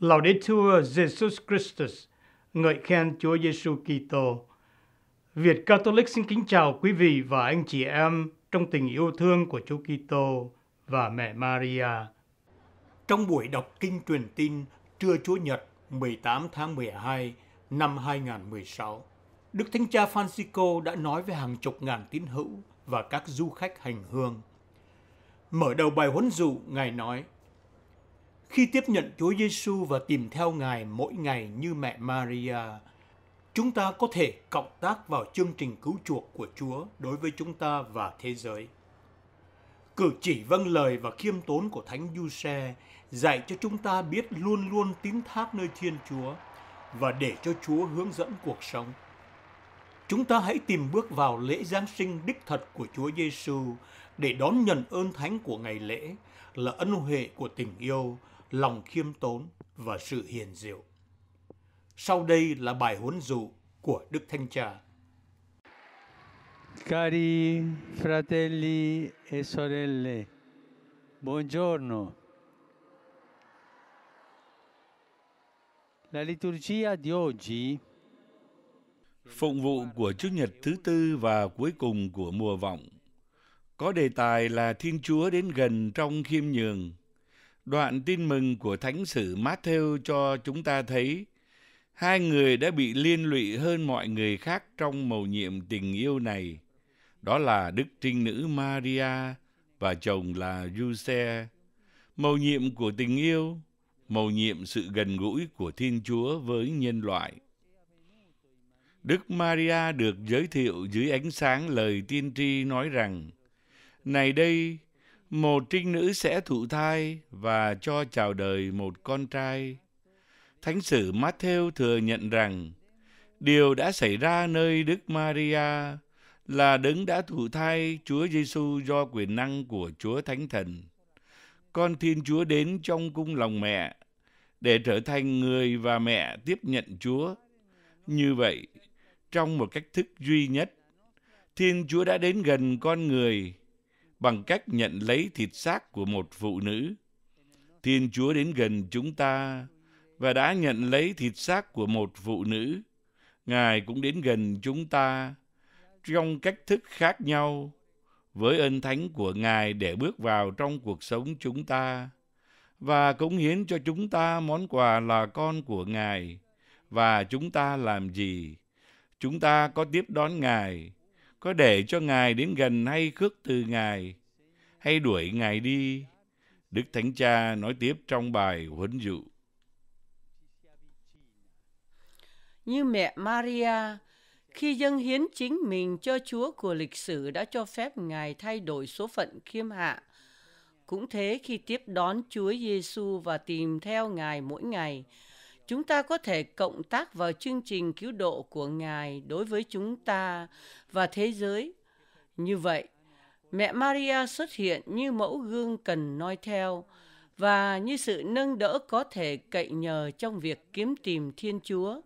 Laudetur Jesus Christus, ngợi khen Chúa Giêsu Kitô. Việt Catholic xin kính chào quý vị và anh chị em trong tình yêu thương của Chúa Kitô và mẹ Maria. Trong buổi đọc kinh truyền tin trưa Chúa Nhật 18 tháng 12 năm 2016, Đức Thánh Cha Francisco đã nói với hàng chục ngàn tín hữu và các du khách hành hương. Mở đầu bài huấn dụ, Ngài nói – khi tiếp nhận Chúa Giêsu và tìm theo Ngài mỗi ngày như mẹ Maria, chúng ta có thể cộng tác vào chương trình cứu chuộc của Chúa đối với chúng ta và thế giới. Cử chỉ vâng lời và khiêm tốn của Thánh Du Xe dạy cho chúng ta biết luôn luôn tín thác nơi Thiên Chúa và để cho Chúa hướng dẫn cuộc sống. Chúng ta hãy tìm bước vào lễ Giáng sinh đích thật của Chúa Giêsu để đón nhận ơn thánh của ngày lễ là ân huệ của tình yêu lòng khiêm tốn và sự hiền diệu. Sau đây là bài huấn dụ của Đức Thanh Cha. Cari fratelli e sorelle, buongiorno. La liturgia di oggi Phụng vụ của Chúa nhật thứ tư và cuối cùng của mùa vọng có đề tài là Thiên Chúa đến gần trong khiêm nhường. Đoạn tin mừng của Thánh sử Matthew cho chúng ta thấy hai người đã bị liên lụy hơn mọi người khác trong mầu nhiệm tình yêu này. Đó là Đức Trinh Nữ Maria và chồng là Giuse. Mầu nhiệm của tình yêu, mầu nhiệm sự gần gũi của Thiên Chúa với nhân loại. Đức Maria được giới thiệu dưới ánh sáng lời tiên tri nói rằng, Này đây, một trinh nữ sẽ thụ thai và cho chào đời một con trai. Thánh sử Matthew thừa nhận rằng điều đã xảy ra nơi Đức Maria là đấng đã thụ thai Chúa Giêsu do quyền năng của Chúa Thánh Thần. Con Thiên Chúa đến trong cung lòng mẹ để trở thành người và mẹ tiếp nhận Chúa. Như vậy, trong một cách thức duy nhất, Thiên Chúa đã đến gần con người bằng cách nhận lấy thịt xác của một phụ nữ. Thiên Chúa đến gần chúng ta và đã nhận lấy thịt xác của một phụ nữ. Ngài cũng đến gần chúng ta trong cách thức khác nhau với ơn thánh của Ngài để bước vào trong cuộc sống chúng ta và cũng hiến cho chúng ta món quà là con của Ngài. Và chúng ta làm gì? Chúng ta có tiếp đón Ngài có để cho Ngài đến gần hay khước từ Ngài, hay đuổi Ngài đi. Đức Thánh Cha nói tiếp trong bài huấn dụ. Như mẹ Maria, khi dâng hiến chính mình cho Chúa của lịch sử đã cho phép Ngài thay đổi số phận khiêm hạ. Cũng thế khi tiếp đón Chúa Giêsu và tìm theo Ngài mỗi ngày, chúng ta có thể cộng tác vào chương trình cứu độ của Ngài đối với chúng ta và thế giới. Như vậy, Mẹ Maria xuất hiện như mẫu gương cần noi theo và như sự nâng đỡ có thể cậy nhờ trong việc kiếm tìm Thiên Chúa,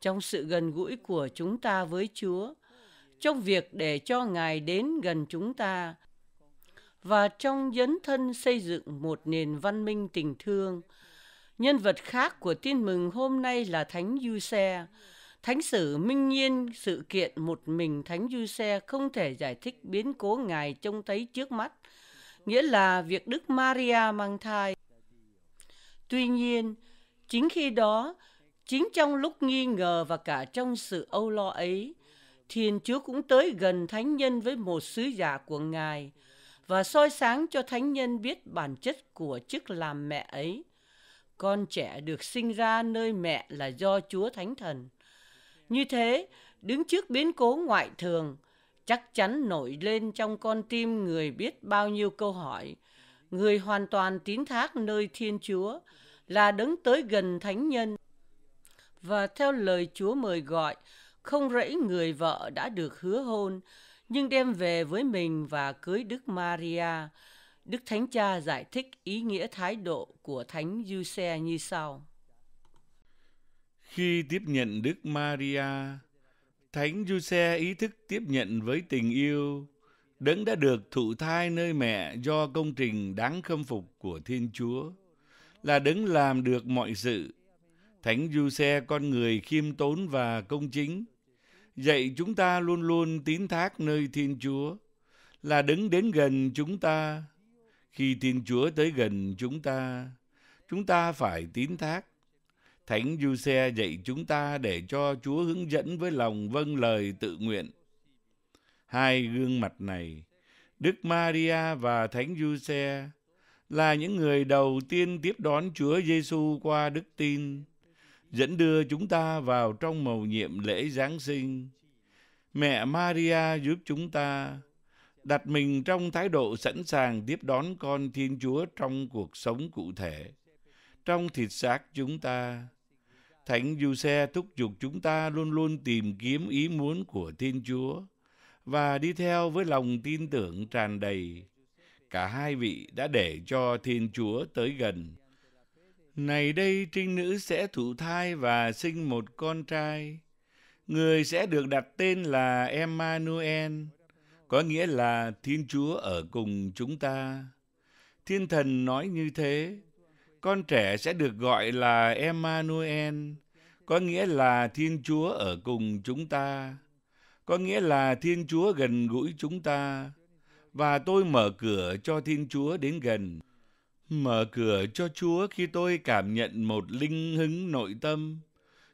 trong sự gần gũi của chúng ta với Chúa, trong việc để cho Ngài đến gần chúng ta và trong dấn thân xây dựng một nền văn minh tình thương – Nhân vật khác của tin mừng hôm nay là Thánh Du Xe. Thánh sử minh nhiên sự kiện một mình Thánh Du Xe không thể giải thích biến cố Ngài trông thấy trước mắt, nghĩa là việc Đức Maria mang thai. Tuy nhiên, chính khi đó, chính trong lúc nghi ngờ và cả trong sự âu lo ấy, Thiên Chúa cũng tới gần Thánh Nhân với một sứ giả của Ngài và soi sáng cho Thánh Nhân biết bản chất của chức làm mẹ ấy con trẻ được sinh ra nơi mẹ là do Chúa Thánh Thần. Như thế, đứng trước biến cố ngoại thường, chắc chắn nổi lên trong con tim người biết bao nhiêu câu hỏi. Người hoàn toàn tín thác nơi Thiên Chúa là đứng tới gần thánh nhân và theo lời Chúa mời gọi, không rẫy người vợ đã được hứa hôn, nhưng đem về với mình và cưới Đức Maria Đức Thánh Cha giải thích ý nghĩa thái độ của Thánh Giuse như sau. Khi tiếp nhận Đức Maria, Thánh Giuse ý thức tiếp nhận với tình yêu, đấng đã được thụ thai nơi mẹ do công trình đáng khâm phục của Thiên Chúa, là đấng làm được mọi sự. Thánh Giuse, con người khiêm tốn và công chính, dạy chúng ta luôn luôn tín thác nơi Thiên Chúa, là đứng đến gần chúng ta khi Thiên Chúa tới gần chúng ta, chúng ta phải tín thác. Thánh Du Xe dạy chúng ta để cho Chúa hướng dẫn với lòng vâng lời tự nguyện. Hai gương mặt này, Đức Maria và Thánh Du Xe là những người đầu tiên tiếp đón Chúa Giêsu qua đức tin, dẫn đưa chúng ta vào trong mầu nhiệm lễ Giáng sinh. Mẹ Maria giúp chúng ta đặt mình trong thái độ sẵn sàng tiếp đón con Thiên Chúa trong cuộc sống cụ thể. Trong thịt xác chúng ta, Thánh Giuse thúc giục chúng ta luôn luôn tìm kiếm ý muốn của Thiên Chúa và đi theo với lòng tin tưởng tràn đầy. Cả hai vị đã để cho Thiên Chúa tới gần. Này đây trinh nữ sẽ thụ thai và sinh một con trai. Người sẽ được đặt tên là Emmanuel có nghĩa là Thiên Chúa ở cùng chúng ta. Thiên thần nói như thế, con trẻ sẽ được gọi là Emmanuel, có nghĩa là Thiên Chúa ở cùng chúng ta, có nghĩa là Thiên Chúa gần gũi chúng ta, và tôi mở cửa cho Thiên Chúa đến gần. Mở cửa cho Chúa khi tôi cảm nhận một linh hứng nội tâm,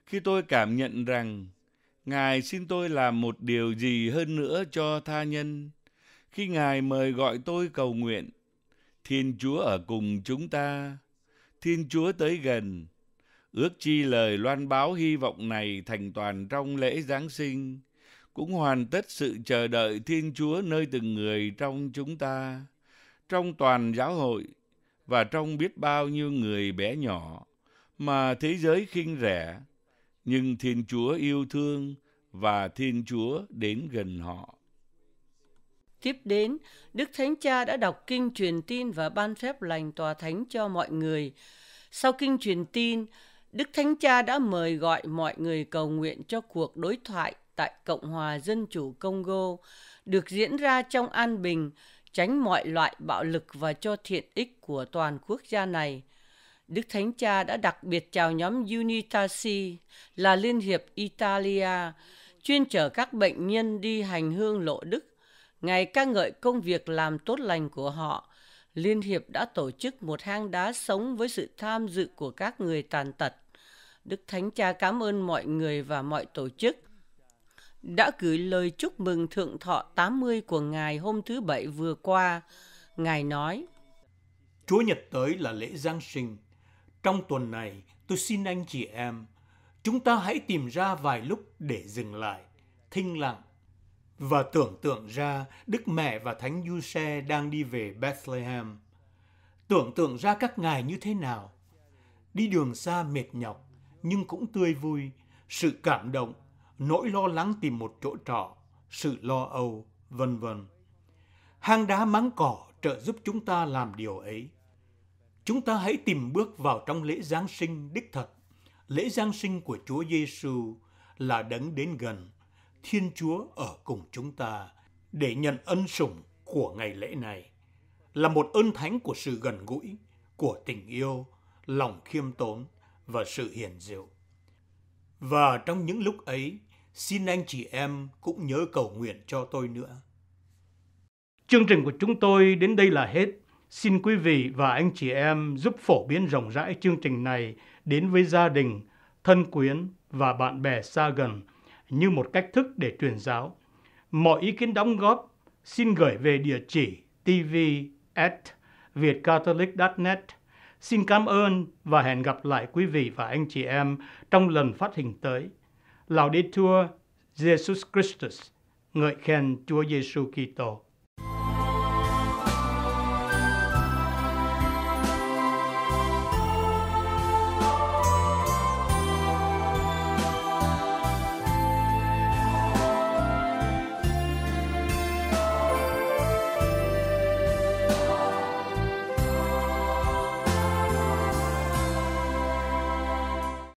khi tôi cảm nhận rằng Ngài xin tôi làm một điều gì hơn nữa cho tha nhân. Khi Ngài mời gọi tôi cầu nguyện, Thiên Chúa ở cùng chúng ta, Thiên Chúa tới gần. Ước chi lời loan báo hy vọng này thành toàn trong lễ Giáng sinh, cũng hoàn tất sự chờ đợi Thiên Chúa nơi từng người trong chúng ta, trong toàn giáo hội và trong biết bao nhiêu người bé nhỏ mà thế giới khinh rẻ nhưng Thiên Chúa yêu thương và Thiên Chúa đến gần họ. Tiếp đến, Đức Thánh Cha đã đọc kinh truyền tin và ban phép lành tòa thánh cho mọi người. Sau kinh truyền tin, Đức Thánh Cha đã mời gọi mọi người cầu nguyện cho cuộc đối thoại tại Cộng hòa Dân chủ Congo được diễn ra trong an bình, tránh mọi loại bạo lực và cho thiện ích của toàn quốc gia này – Đức Thánh Cha đã đặc biệt chào nhóm Unitasi là Liên hiệp Italia, chuyên chở các bệnh nhân đi hành hương lộ Đức. ngài ca ngợi công việc làm tốt lành của họ, Liên hiệp đã tổ chức một hang đá sống với sự tham dự của các người tàn tật. Đức Thánh Cha cảm ơn mọi người và mọi tổ chức đã gửi lời chúc mừng thượng thọ 80 của Ngài hôm thứ Bảy vừa qua. Ngài nói, Chúa Nhật tới là lễ Giáng sinh, trong tuần này, tôi xin anh chị em, chúng ta hãy tìm ra vài lúc để dừng lại, thinh lặng và tưởng tượng ra Đức Mẹ và Thánh Du Xe đang đi về Bethlehem. Tưởng tượng ra các ngài như thế nào. Đi đường xa mệt nhọc, nhưng cũng tươi vui, sự cảm động, nỗi lo lắng tìm một chỗ trọ, sự lo âu, vân vân. Hang đá mắng cỏ trợ giúp chúng ta làm điều ấy chúng ta hãy tìm bước vào trong lễ Giáng sinh đích thật. Lễ Giáng sinh của Chúa Giêsu là đấng đến gần, Thiên Chúa ở cùng chúng ta để nhận ân sủng của ngày lễ này là một ơn thánh của sự gần gũi, của tình yêu, lòng khiêm tốn và sự hiền diệu. Và trong những lúc ấy, xin anh chị em cũng nhớ cầu nguyện cho tôi nữa. Chương trình của chúng tôi đến đây là hết. Xin quý vị và anh chị em giúp phổ biến rộng rãi chương trình này đến với gia đình, thân quyến và bạn bè xa gần như một cách thức để truyền giáo. Mọi ý kiến đóng góp xin gửi về địa chỉ tv at vietcatolic.net. Xin cảm ơn và hẹn gặp lại quý vị và anh chị em trong lần phát hình tới. Laudetur Jesus Christus, ngợi khen Chúa Giêsu Kitô.